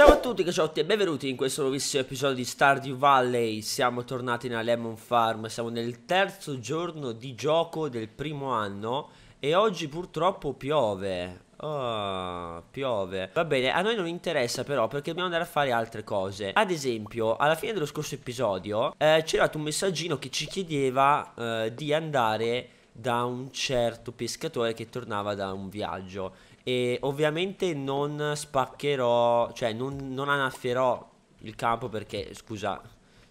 Ciao a tutti cacciotti e benvenuti in questo nuovissimo episodio di Stardew Valley Siamo tornati nella Lemon Farm, siamo nel terzo giorno di gioco del primo anno E oggi purtroppo piove oh, piove Va bene, a noi non interessa però perché dobbiamo andare a fare altre cose Ad esempio, alla fine dello scorso episodio eh, C'era un messaggino che ci chiedeva eh, di andare da un certo pescatore che tornava da un viaggio e ovviamente non spaccherò, cioè non, non annaffierò il campo perché scusa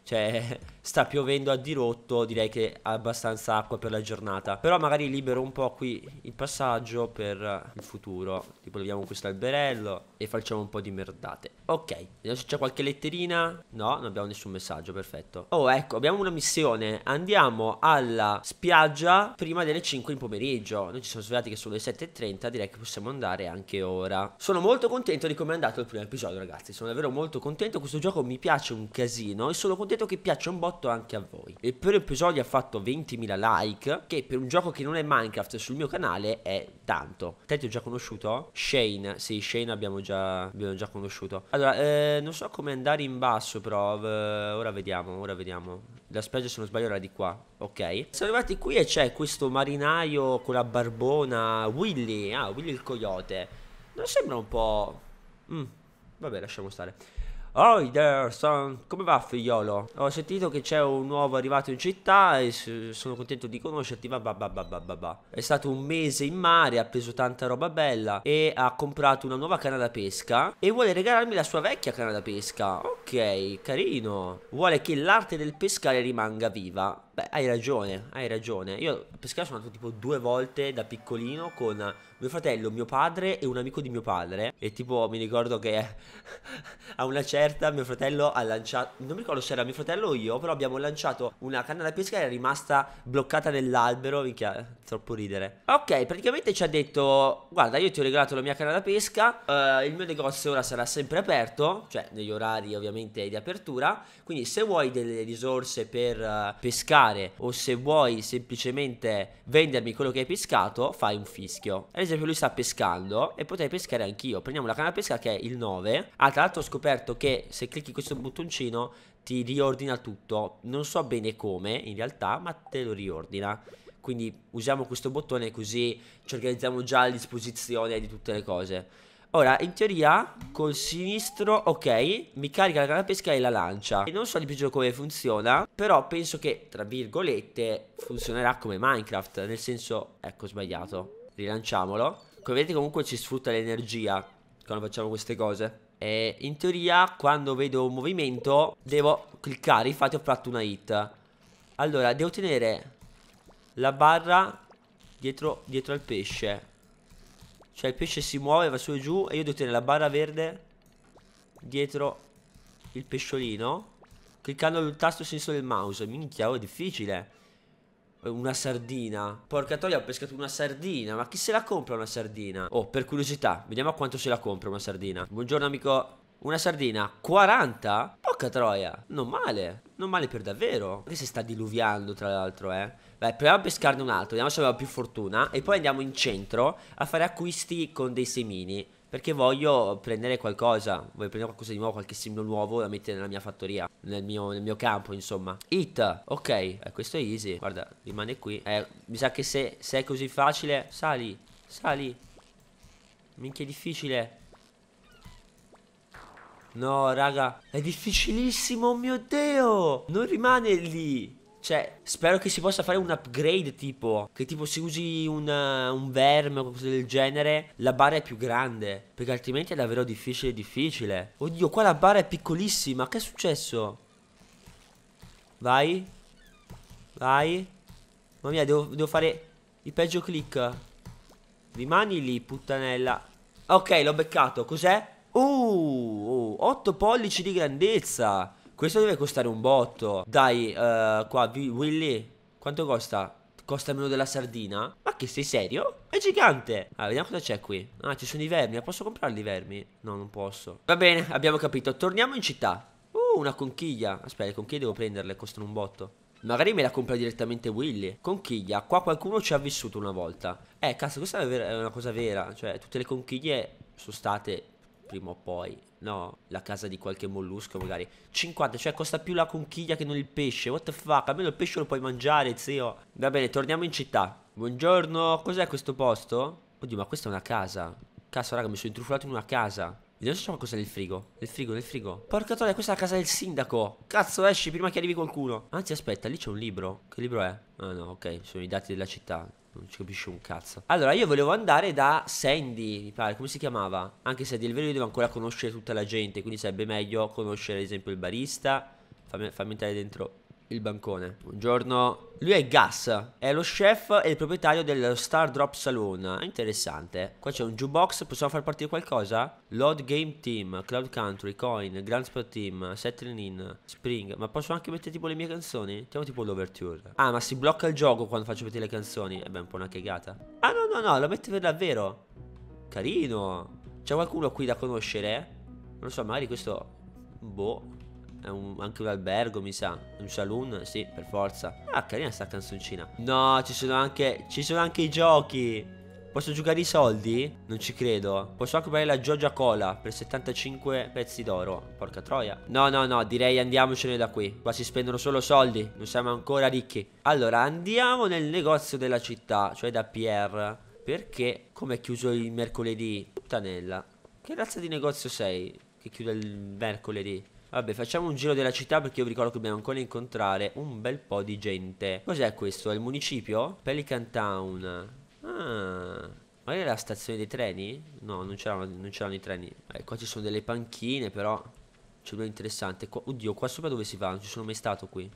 cioè sta piovendo a dirotto, direi che ha abbastanza acqua per la giornata. Però magari libero un po' qui il passaggio per il futuro. Tipo leviamo questo alberello e facciamo un po' di merdate. Ok, vediamo se c'è qualche letterina. No, non abbiamo nessun messaggio, perfetto. Oh, ecco, abbiamo una missione. Andiamo alla spiaggia prima delle 5 in pomeriggio. Noi ci siamo svegliati che sono le 7.30, direi che possiamo andare anche ora. Sono molto contento di come è andato il primo episodio, ragazzi. Sono davvero molto contento. Questo gioco mi piace un casino e sono contento detto che piaccia un botto anche a voi. Il primo episodio ha fatto 20.000 like, che per un gioco che non è Minecraft sul mio canale è tanto. Te ti ho già conosciuto? Shane, sì, Shane abbiamo già, abbiamo già conosciuto. Allora, eh, non so come andare in basso, però eh, ora vediamo, ora vediamo. La spiaggia, se non sbaglio, era di qua. Ok. Siamo arrivati qui e c'è questo marinaio con la barbona, Willy. Ah, Willy il coyote. Non sembra un po'... Mm, vabbè, lasciamo stare. Oh there son, come va figliolo? Ho sentito che c'è un nuovo arrivato in città e sono contento di conoscerti, va È stato un mese in mare, ha preso tanta roba bella e ha comprato una nuova canna da pesca e vuole regalarmi la sua vecchia canna da pesca Ok, carino Vuole che l'arte del pescare rimanga viva Beh, hai ragione, hai ragione Io a pescare sono andato tipo due volte da piccolino con mio fratello, mio padre e un amico di mio padre. E tipo mi ricordo che a una certa mio fratello ha lanciato. Non mi ricordo se era mio fratello o io, però abbiamo lanciato una canna da pesca che era rimasta bloccata nell'albero. Minchia, troppo ridere. Ok, praticamente ci ha detto: Guarda, io ti ho regalato la mia canna da pesca. Eh, il mio negozio ora sarà sempre aperto, cioè negli orari ovviamente di apertura. Quindi se vuoi delle risorse per eh, pescare o se vuoi semplicemente vendermi quello che hai pescato, fai un fischio. Ad esempio, esempio lui sta pescando e potrei pescare anch'io. Prendiamo la canna da pesca che è il 9. Ah, tra l'altro ho scoperto che se clicchi questo bottoncino ti riordina tutto. Non so bene come in realtà, ma te lo riordina. Quindi usiamo questo bottone così ci organizziamo già a disposizione di tutte le cose. Ora, in teoria, col sinistro, ok, mi carica la canna pesca e la lancia. E non so di più come funziona, però penso che, tra virgolette, funzionerà come Minecraft. Nel senso, ecco, sbagliato rilanciamolo. Come vedete comunque ci sfrutta l'energia quando facciamo queste cose. E in teoria quando vedo un movimento devo cliccare, infatti ho fatto una hit. Allora, devo tenere la barra dietro, dietro al pesce. Cioè il pesce si muove, va su e giù e io devo tenere la barra verde dietro il pesciolino cliccando sul tasto sinistro del mouse. Minchia, oh, è difficile una sardina. Porca troia, ho pescato una sardina. Ma chi se la compra una sardina? Oh, per curiosità, vediamo a quanto se la compra una sardina. Buongiorno, amico. Una sardina 40? Porca troia, non male, non male per davvero. Che si sta diluviando, tra l'altro, eh. Beh, proviamo a pescarne un altro, vediamo se abbiamo più fortuna. E poi andiamo in centro a fare acquisti con dei semini perché voglio prendere qualcosa, voglio prendere qualcosa di nuovo, qualche simbolo nuovo da mettere nella mia fattoria, nel mio, nel mio campo insomma. It, ok, eh, questo è easy, guarda, rimane qui. Eh, mi sa che se, se è così facile, sali, sali. Minchia è difficile. No, raga, è difficilissimo, mio Dio! Non rimane lì. Cioè, spero che si possa fare un upgrade tipo. Che tipo se usi una, eh, un verme o qualcosa del genere, la barra è più grande. Perché altrimenti è davvero difficile, difficile. Oddio, qua la barra è piccolissima. Che è successo? Vai. Vai. Mamma mia, devo, devo fare il peggio click. Rimani lì, puttanella. Ok, l'ho beccato. Cos'è? Uh, 8 uh, pollici di grandezza. Questo deve costare un botto. Dai, uh, qua, Willy, quanto costa? Costa meno della sardina? Ma che sei serio? È gigante! Allora, vediamo cosa c'è qui. Ah, ci sono i vermi. Ma posso comprarli i vermi? No, non posso. Va bene, abbiamo capito. Torniamo in città. Uh, una conchiglia. Aspetta, le conchiglie devo prenderle, costano un botto. Magari me la compra direttamente Willy. Conchiglia, qua qualcuno ci ha vissuto una volta. Eh, cazzo, questa è una cosa vera. Cioè, tutte le conchiglie sono state prima o poi. No, la casa di qualche mollusco magari. 50, cioè costa più la conchiglia che non il pesce. What the fuck? Almeno il pesce lo puoi mangiare, zio. Va bene, torniamo in città. Buongiorno, cos'è questo posto? Oddio, ma questa è una casa. Cazzo, raga, mi sono intrufolato in una casa. Vediamo se c'è qualcosa nel frigo. Nel frigo, nel frigo. Porca troia, questa è la casa del sindaco. Cazzo, esci prima che arrivi qualcuno. Anzi, aspetta, lì c'è un libro. Che libro è? Ah no, ok, sono i dati della città. Non ci capisce un cazzo. Allora, io volevo andare da Sandy, mi pare, come si chiamava? Anche se a dire devo ancora conoscere tutta la gente, quindi sarebbe meglio conoscere ad esempio il barista. Fammi, fammi entrare dentro il bancone. Un Lui è Gas, è lo chef e il proprietario del Star Drop Saloon. Interessante. Qua c'è un jukebox, possiamo far partire qualcosa? Load Game Team, Cloud Country, Coin, Grand Spot Team, Settling In, Spring. Ma posso anche mettere tipo le mie canzoni? Mettiamo tipo l'overture. Ah, ma si blocca il gioco quando faccio mettere le canzoni. E eh beh, un po' una cagata. Ah, no, no, no, lo mette per davvero. Carino. C'è qualcuno qui da conoscere? Non lo so, magari questo... Boh, è un, anche un albergo, mi sa. Un saloon, sì, per forza. Ah, carina sta canzoncina. No, ci sono anche, ci sono anche i giochi. Posso giocare i soldi? Non ci credo. Posso anche comprare la Giorgia Cola per 75 pezzi d'oro. Porca troia. No, no, no, direi andiamocene da qui. Qua si spendono solo soldi, non siamo ancora ricchi. Allora, andiamo nel negozio della città, cioè da Pierre. Perché, come è chiuso il mercoledì? Puttanella. Che razza di negozio sei che chiude il mercoledì? Vabbè, facciamo un giro della città perché io vi ricordo che dobbiamo ancora incontrare un bel po' di gente. Cos'è questo? È il municipio? Pelican Town. Ah, magari è la stazione dei treni? No, non c'erano i treni. Eh, qua ci sono delle panchine, però... C'è una interessante. Qua, oddio, qua sopra dove si va? Non ci sono mai stato qui.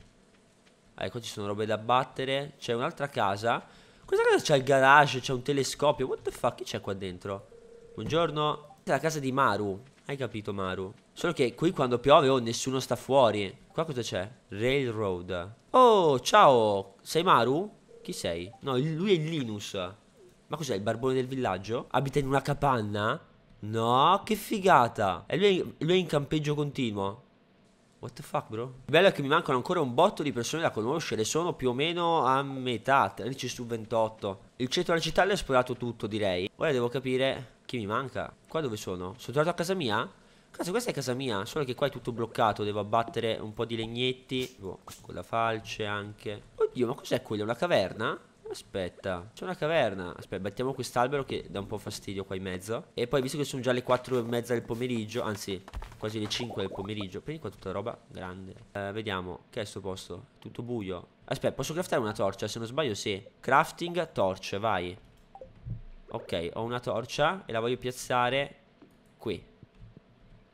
Eh, qua ci sono robe da battere. C'è un'altra casa. Questa casa c'è il garage, c'è un telescopio. What the fuck? Chi c'è qua dentro? Buongiorno. Questa è la casa di Maru. Hai capito Maru? Solo che qui quando piove oh nessuno sta fuori Qua cosa c'è? Railroad Oh ciao Sei Maru? Chi sei? No lui è Linus Ma cos'è il barbone del villaggio? Abita in una capanna? No che figata E lui, lui è in campeggio continuo What the fuck, bro? Il bello è che mi mancano ancora un botto di persone da conoscere. Sono più o meno a metà, 13 su 28. Il centro della città l'ha esplorato tutto, direi. Ora devo capire chi mi manca? Qua dove sono? Sono tornato a casa mia? Cazzo, questa è casa mia, solo che qua è tutto bloccato, devo abbattere un po' di legnetti. Boh, con la falce anche. Oddio, ma cos'è quello? Una caverna? Aspetta, c'è una caverna. Aspetta, battiamo quest'albero che dà un po' fastidio qua in mezzo. E poi, visto che sono già le 4 e mezza del pomeriggio, anzi, quasi le 5 del pomeriggio. Prendi qua tutta roba grande. Eh, vediamo, che è sto posto? Tutto buio. Aspetta, posso craftare una torcia? Se non sbaglio, sì. Crafting torch, vai. Ok, ho una torcia e la voglio piazzare qui.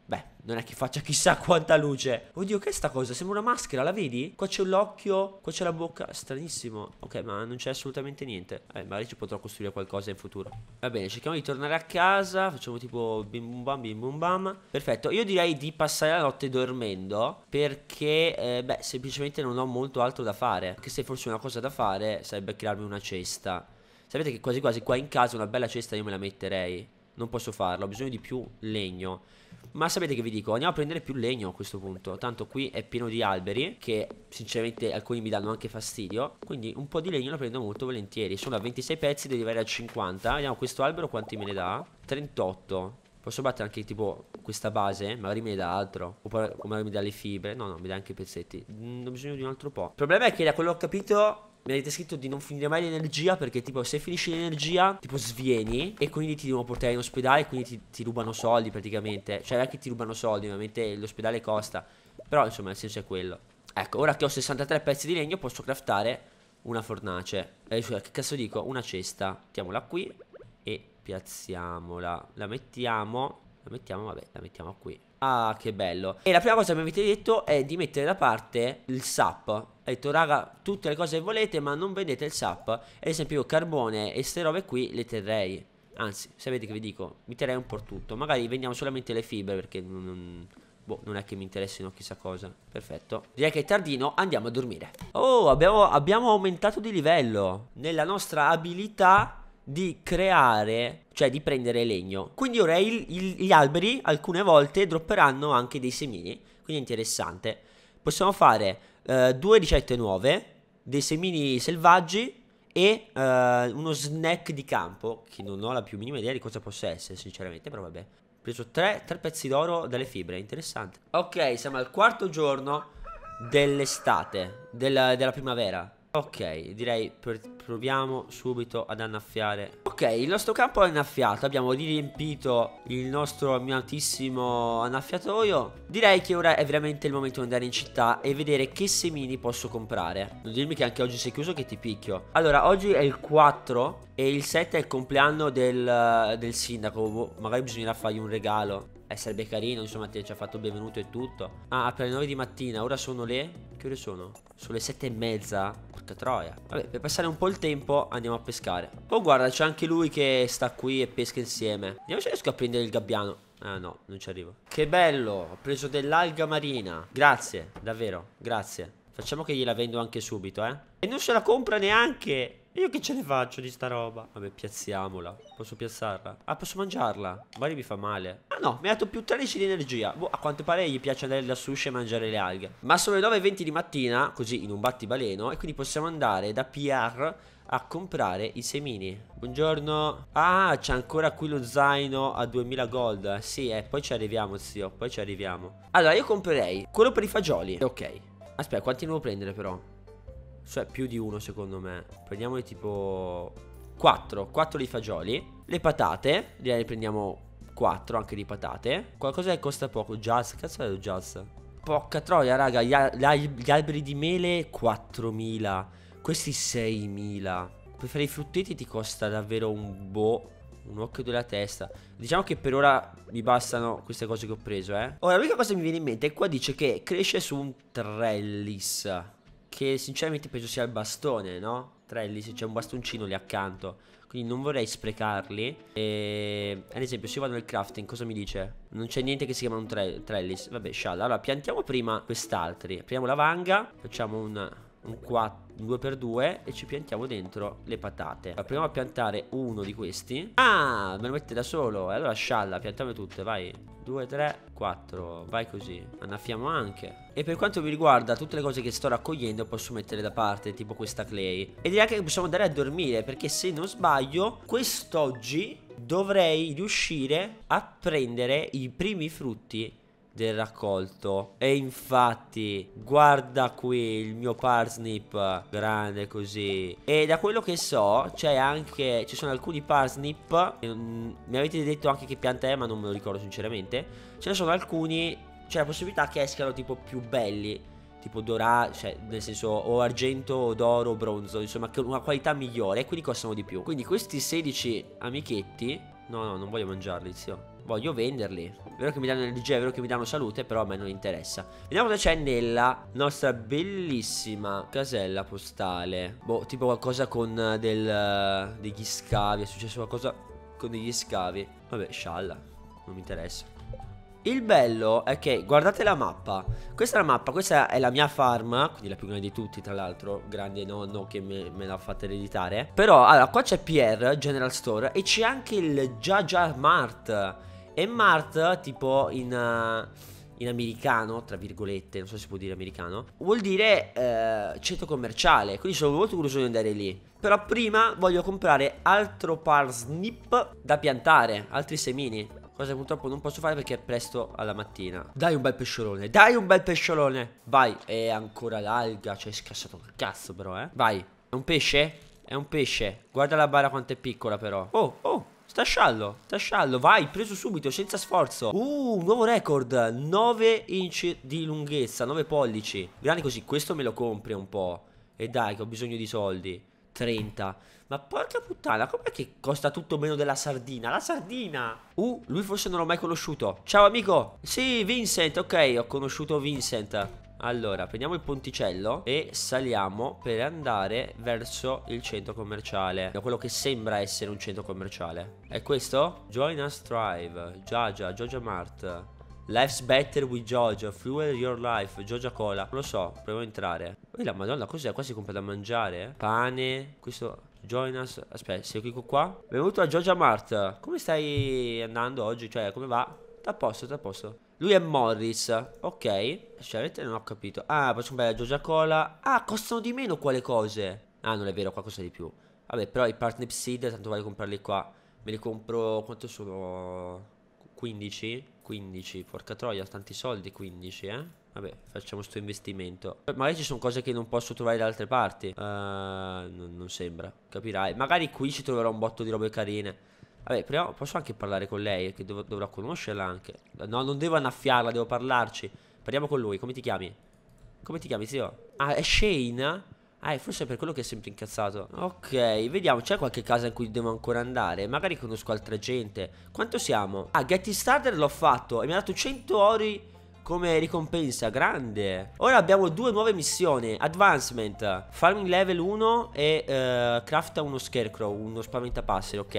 Beh, non è che faccia chissà quanta luce. Oddio, che è sta cosa? Sembra una maschera, la vedi? Qua c'è l'occhio, qua c'è la bocca. Stranissimo. Ok, ma non c'è assolutamente niente. Eh, magari ci potrò costruire qualcosa in futuro. Va bene, cerchiamo di tornare a casa. Facciamo tipo bim bum bam, bim bum bam. Perfetto, io direi di passare la notte dormendo. Perché, eh, beh, semplicemente non ho molto altro da fare. Anche se forse una cosa da fare sarebbe crearmi una cesta Sapete che quasi quasi qua in casa una bella cesta io me la metterei. Non posso farlo, ho bisogno di più legno. Ma sapete che vi dico? Andiamo a prendere più legno a questo punto. Tanto qui è pieno di alberi che sinceramente alcuni mi danno anche fastidio. Quindi un po' di legno la prendo molto volentieri. Sono a 26 pezzi, devo arrivare a 50. Vediamo questo albero quanti me ne dà. 38. Posso battere anche tipo questa base? Magari me ne dà altro. Oppure magari mi dà le fibre. No, no, mi dà anche i pezzetti. Mm, ho bisogno di un altro po'. Il problema è che da quello che ho capito mi avete scritto di non finire mai l'energia perché tipo se finisci l'energia tipo svieni e quindi ti devono portare in ospedale e quindi ti, ti rubano soldi praticamente. Cioè non è che ti rubano soldi, ovviamente l'ospedale costa. Però insomma il senso è quello. Ecco, ora che ho 63 pezzi di legno posso craftare una fornace. Eh, che cazzo dico? Una cesta. Mettiamola qui e piazziamola. La mettiamo... La mettiamo, vabbè, la mettiamo qui. Ah, che bello. E la prima cosa che mi avete detto è di mettere da parte il sap ha detto raga tutte le cose che volete ma non vendete il SAP ad esempio io carbone e queste robe qui le terrei anzi sapete che vi dico mi terrei un po' tutto magari vendiamo solamente le fibre perché non, non, boh, non è che mi interessino chissà cosa perfetto direi che è tardino andiamo a dormire oh abbiamo, abbiamo aumentato di livello nella nostra abilità di creare, cioè di prendere legno. Quindi ora il, il, gli alberi alcune volte dropperanno anche dei semini, quindi è interessante. Possiamo fare eh, due ricette nuove, dei semini selvaggi e eh, uno snack di campo, che non ho la più minima idea di cosa possa essere, sinceramente, però vabbè. Ho preso tre, tre pezzi d'oro dalle fibre, interessante. Ok, siamo al quarto giorno dell'estate, della, della primavera. Ok, direi proviamo subito ad annaffiare. Ok, il nostro campo è annaffiato, abbiamo riempito il nostro amatissimo annaffiatoio. Direi che ora è veramente il momento di andare in città e vedere che semini posso comprare. Non dirmi che anche oggi sei chiuso che ti picchio. Allora, oggi è il 4 e il 7 è il compleanno del, del sindaco. Boh, magari bisognerà fargli un regalo. Eh, sarebbe carino, insomma, ti ci ha fatto benvenuto e tutto. Ah, per le 9 di mattina, ora sono le che ore sono? Sono le sette e mezza. Porca troia. Vabbè, per passare un po' il tempo andiamo a pescare. Oh, guarda, c'è anche lui che sta qui e pesca insieme. Andiamo se riesco a prendere il gabbiano. Ah no, non ci arrivo. Che bello, ho preso dell'alga marina. Grazie, davvero, grazie. Facciamo che gliela vendo anche subito, eh. E non se la compra neanche. Io che ce ne faccio di sta roba? Vabbè, piazziamola. Posso piazzarla? Ah, posso mangiarla? Magari mi fa male. Ah no, mi ha dato più 13 di energia. Boh, a quanto pare gli piace andare da sushi e mangiare le alghe. Ma sono le 9.20 di mattina, così in un battibaleno, e quindi possiamo andare da PR a comprare i semini Buongiorno Ah c'è ancora qui lo zaino a 2000 gold Sì eh poi ci arriviamo zio Poi ci arriviamo Allora io comprerei quello per i fagioli Ok Aspetta quanti ne devo prendere però cioè più di uno secondo me Prendiamoli tipo 4 4 di fagioli Le patate Direi ne prendiamo 4 anche di patate Qualcosa che costa poco Jazz Cazzo è jazz Poca troia raga gli, alberi di mele 4000 Questi 6000 Per fare i frutteti ti costa davvero un boh un occhio della testa. Diciamo che per ora mi bastano queste cose che ho preso, eh. Ora, l'unica cosa che mi viene in mente è qua dice che cresce su un trellis che sinceramente penso sia il bastone, no? Trelli, se c'è un bastoncino lì accanto. Quindi non vorrei sprecarli. E... Ad esempio, se io vado nel crafting, cosa mi dice? Non c'è niente che si chiama un tre trellis. Vabbè, scialla. Allora, piantiamo prima quest'altri. Apriamo la vanga. Facciamo un un 2x2 e ci piantiamo dentro le patate Ma Proviamo a piantare uno di questi Ah, me lo mette da solo E allora scialla, piantiamo tutte, vai 2, 3, 4, vai così Annaffiamo anche E per quanto mi riguarda tutte le cose che sto raccogliendo posso mettere da parte Tipo questa clay E direi anche che possiamo andare a dormire Perché se non sbaglio quest'oggi dovrei riuscire a prendere i primi frutti del raccolto e infatti guarda qui il mio parsnip grande così e da quello che so c'è anche ci sono alcuni parsnip mm, mi avete detto anche che pianta è ma non me lo ricordo sinceramente ce ne sono alcuni c'è la possibilità che escano tipo più belli tipo dorato, cioè nel senso o argento o d'oro o bronzo, insomma che una qualità migliore e quindi costano di più. Quindi questi 16 amichetti, no no non voglio mangiarli zio, voglio venderli. È vero che mi danno energia, è vero che mi danno salute, però a me non interessa. Vediamo cosa c'è nella nostra bellissima casella postale. Boh, tipo qualcosa con eh, del, eh, degli scavi. È successo qualcosa con degli scavi. Vabbè, scialla, non mi interessa. Il bello è che guardate la mappa. Questa è la mappa, questa è la mia farm, quindi la più grande di tutti, tra l'altro, grande nonno che me, me l'ha fatta ereditare. Però allora qua c'è Pierre General Store e c'è anche il Jaja Mart. E Mart, tipo in... Uh, in americano, tra virgolette, non so se si può dire americano, vuol dire eh, centro commerciale, quindi sono molto curioso di andare lì. Però prima voglio comprare altro parsnip da piantare, altri semini, cosa purtroppo non posso fare perché è presto alla mattina. Dai un bel pesciolone, dai un bel pesciolone! Vai, è ancora l'alga, cioè è scassato il cazzo però, eh. Vai, è un pesce? È un pesce, guarda la bara quanto è piccola però. Oh, oh, Stasciallo, stasciallo, vai, preso subito, senza sforzo Uh, nuovo record, 9 inch di lunghezza, 9 pollici Grande così, questo me lo compri un po' E dai, che ho bisogno di soldi 30 Ma porca puttana, com'è che costa tutto meno della sardina? La sardina Uh, lui forse non l'ho mai conosciuto Ciao amico Sì, Vincent, ok, ho conosciuto Vincent allora, prendiamo il ponticello e saliamo per andare verso il centro commerciale. Da quello che sembra essere un centro commerciale. È questo? Join us Drive, Giagia, Giorgia Mart. Life's better with Giorgia. fuel your life, Giorgia Cola. Non lo so, provo a entrare. Poi la madonna, cos'è? Qua si compra da mangiare? Pane, questo... Join us. Aspetta, se clicco qua. Benvenuto a Giorgia Mart. Come stai andando oggi? Cioè, come va? T'apposto, t'apposto. Lui è Morris. Ok. Scelte non ho capito. Ah, poi c'è la bel Cola. Ah, costano di meno quelle cose. Ah, non è vero, qua costa di più. Vabbè, però i partner seed, tanto vale comprarli qua. Me li compro, quanto sono? 15? 15, porca troia, tanti soldi 15, eh? Vabbè, facciamo sto investimento. Magari ci sono cose che non posso trovare da altre parti. Uh, non sembra, capirai. Magari qui ci troverò un botto di robe carine. Vabbè, prima posso anche parlare con lei, che dov dovrò conoscerla anche. No, non devo annaffiarla, devo parlarci. Parliamo con lui, come ti chiami? Come ti chiami, zio? Ah, è Shane? Ah, forse è per quello che è sempre incazzato. Ok, vediamo, c'è qualche casa in cui devo ancora andare. Magari conosco altra gente. Quanto siamo? Ah, Getty Starter l'ho fatto e mi ha dato 100 ori come ricompensa, grande. Ora abbiamo due nuove missioni, advancement, farming level 1 e uh, crafta uno scarecrow, uno spaventapasseri, ok?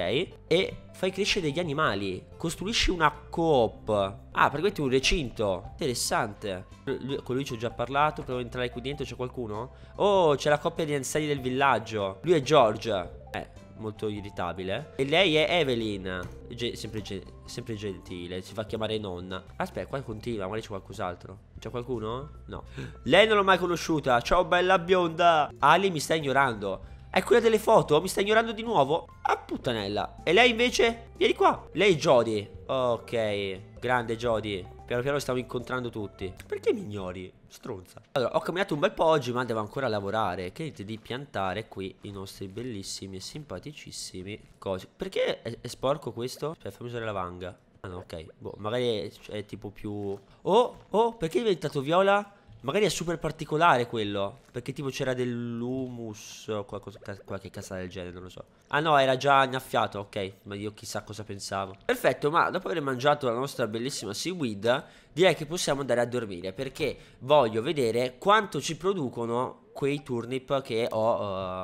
E fai crescere degli animali, costruisci una coop. Ah, praticamente un recinto, interessante. Con lui ci ho già parlato, provo a entrare qui dentro, c'è qualcuno? Oh, c'è la coppia di anziani del villaggio. Lui è George. Eh, molto irritabile. E lei è Evelyn, ge sempre, ge sempre, gentile, si fa chiamare nonna. Aspetta, qua continua, magari c'è qualcos'altro. C'è qualcuno? No. Lei non l'ho mai conosciuta. Ciao bella bionda. Ali mi sta ignorando. È quella delle foto? Mi sta ignorando di nuovo? Ah puttanella. E lei invece? Vieni qua. Lei è Jody. Ok. Grande Jody. Piano piano stavo incontrando tutti. Perché mi ignori? Stronza. Allora, ho camminato un bel po' oggi, ma devo ancora lavorare. Che di piantare qui i nostri bellissimi e simpaticissimi cosi. Perché è, è sporco questo? Cioè, fammi usare la vanga. Ah no, ok. Boh, magari è, cioè, è tipo più... Oh, oh, perché è diventato viola? Magari è super particolare quello. Perché tipo c'era dell'humus o qualcosa, qualche cazzata del genere, non lo so. Ah no, era già annaffiato, ok. Ma io chissà cosa pensavo. Perfetto, ma dopo aver mangiato la nostra bellissima seaweed, direi che possiamo andare a dormire. Perché voglio vedere quanto ci producono quei turnip che ho,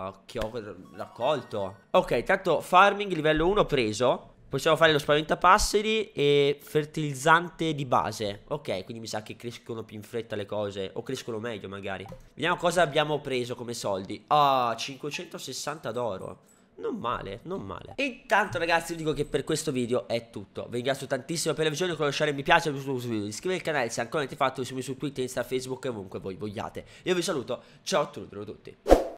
uh, che ho raccolto. Ok, tanto farming livello 1 preso. Possiamo fare lo spaventapasseri e fertilizzante di base. Ok, quindi mi sa che crescono più in fretta le cose. O crescono meglio magari. Vediamo cosa abbiamo preso come soldi. Ah, oh, 560 d'oro. Non male, non male Intanto ragazzi vi dico che per questo video è tutto Vi ringrazio tantissimo per la visione Con lasciare mi piace Iscrivetevi al canale se ancora non avete fatto Seguitemi su Twitter, Instagram, Facebook e ovunque voi vogliate Io vi saluto, ciao a tutti